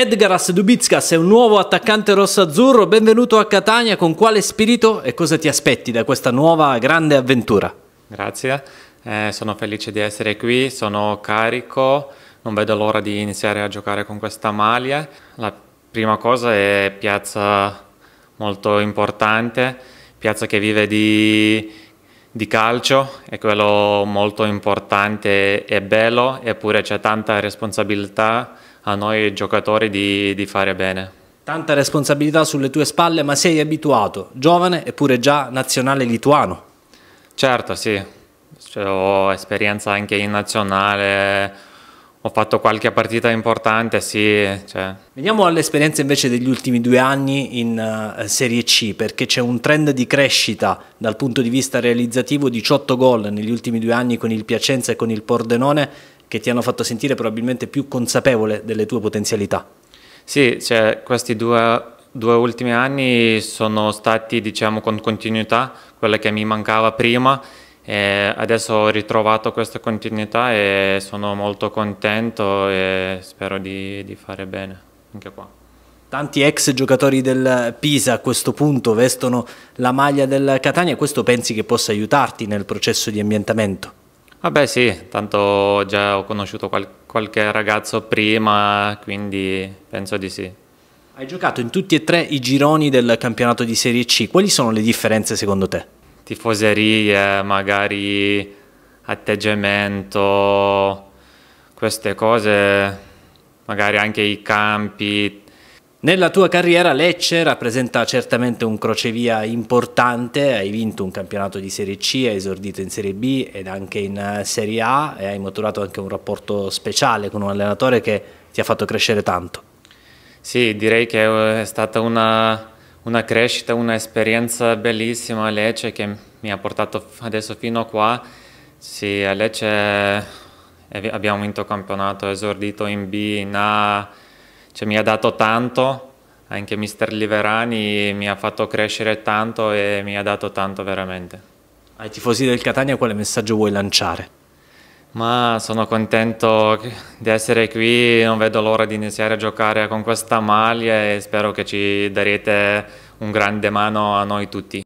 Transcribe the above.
Edgaras Dubitskas è un nuovo attaccante rosso-azzurro, benvenuto a Catania, con quale spirito e cosa ti aspetti da questa nuova grande avventura? Grazie, eh, sono felice di essere qui, sono carico, non vedo l'ora di iniziare a giocare con questa maglia. La prima cosa è piazza molto importante, piazza che vive di di calcio è quello molto importante e bello, eppure c'è tanta responsabilità a noi giocatori di, di fare bene. Tanta responsabilità sulle tue spalle, ma sei abituato, giovane eppure già nazionale lituano. Certo, sì, cioè, ho esperienza anche in nazionale, ho fatto qualche partita importante, sì. Cioè. Veniamo all'esperienza invece degli ultimi due anni in uh, Serie C, perché c'è un trend di crescita dal punto di vista realizzativo, 18 gol negli ultimi due anni con il Piacenza e con il Pordenone, che ti hanno fatto sentire probabilmente più consapevole delle tue potenzialità. Sì, cioè, questi due, due ultimi anni sono stati diciamo, con continuità, quella che mi mancava prima e adesso ho ritrovato questa continuità e sono molto contento e spero di, di fare bene anche qua. Tanti ex giocatori del Pisa a questo punto vestono la maglia del Catania, questo pensi che possa aiutarti nel processo di ambientamento? Vabbè ah, sì, tanto già ho conosciuto qual qualche ragazzo prima, quindi penso di sì. Hai giocato in tutti e tre i gironi del campionato di Serie C, quali sono le differenze secondo te? tifoserie, magari atteggiamento, queste cose, magari anche i campi. Nella tua carriera Lecce rappresenta certamente un crocevia importante, hai vinto un campionato di Serie C, hai esordito in Serie B ed anche in eh, Serie A e hai maturato anche un rapporto speciale con un allenatore che ti ha fatto crescere tanto. Sì, direi che è stata una una crescita, un'esperienza bellissima a Lecce che mi ha portato adesso fino a qua. Sì, a Lecce eh, abbiamo vinto il campionato, esordito in B, in A, cioè, mi ha dato tanto, anche mister Liverani mi ha fatto crescere tanto e mi ha dato tanto veramente. Ai tifosi del Catania quale messaggio vuoi lanciare? Ma sono contento di essere qui, non vedo l'ora di iniziare a giocare con questa maglia e spero che ci darete un grande mano a noi tutti.